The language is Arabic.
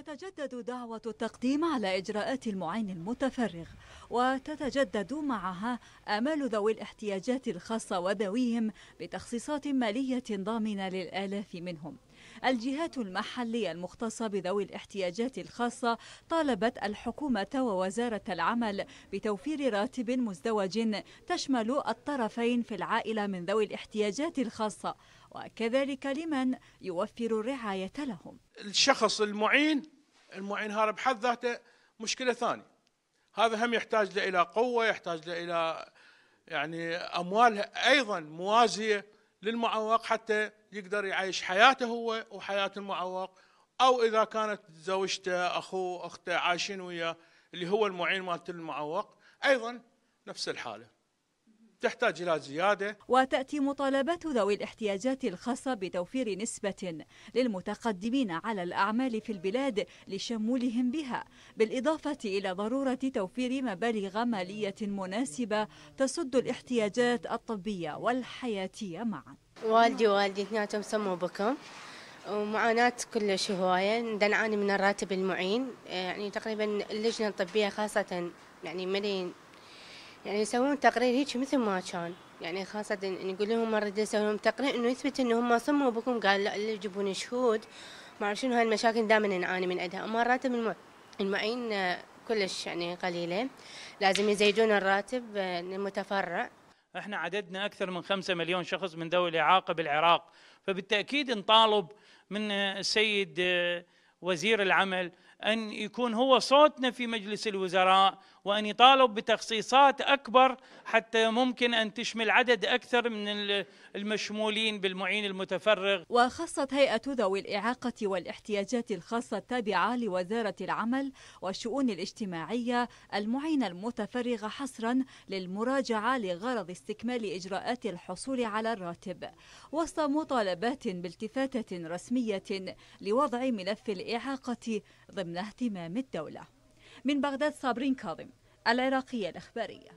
تتجدد دعوة التقديم على إجراءات المعين المتفرغ وتتجدد معها آمال ذوي الاحتياجات الخاصة وذويهم بتخصيصات مالية ضامنة للآلاف منهم الجهات المحلية المختصة بذوي الاحتياجات الخاصة طالبت الحكومة ووزارة العمل بتوفير راتب مزدوج تشمل الطرفين في العائلة من ذوي الاحتياجات الخاصة وكذلك لمن يوفر الرعاية لهم الشخص المعين المعين هذا بحد ذاته مشكلة ثانية هذا هم يحتاج إلى قوة يحتاج إلى يعني أموال أيضا موازية للمعوق حتى يقدر يعيش حياته هو وحياة المعوق أو إذا كانت زوجته أخوه أخته عايشين وياه اللي هو المعين مالت المعوق أيضا نفس الحاله تحتاج إلى زيادة وتأتي مطالبات ذوي الاحتياجات الخاصة بتوفير نسبة للمتقدمين على الأعمال في البلاد لشمولهم بها بالإضافة إلى ضرورة توفير مبالغ مالية مناسبة تسد الاحتياجات الطبية والحياتية معا والدي والدي اثنيناتهم سموا بكم ومعاناة كلش هواية نعاني من الراتب المعين يعني تقريبا اللجنة الطبية خاصة يعني مليون يعني يسوون تقرير هيك مثل ما كان يعني خاصة نقول لهم مرة يسوي لهم تقرير انه يثبت انه هم صموا بكم قال لا اللي يجيبون شهود ما اعرف شنو هاي المشاكل دائما نعاني من عندها اما الراتب المعين آه، كلش يعني قليلة لازم يزيدون الراتب للمتفرع آه، احنا عددنا اكثر من خمسة مليون شخص من ذوي الاعاقة بالعراق فبالتاكيد نطالب من آه، السيد وزير العمل ان يكون هو صوتنا في مجلس الوزراء وان يطالب بتخصيصات اكبر حتى ممكن ان تشمل عدد اكثر من المشمولين بالمعين المتفرغ. وخصت هيئه ذوي الاعاقه والاحتياجات الخاصه التابعه لوزاره العمل والشؤون الاجتماعيه المعين المتفرغ حصرا للمراجعه لغرض استكمال اجراءات الحصول على الراتب وسط مطالبات بالتفاته رسميه لوضع ملف الإعاقة الإعاقة ضمن اهتمام الدولة من بغداد صابرين كاظم العراقية الإخبارية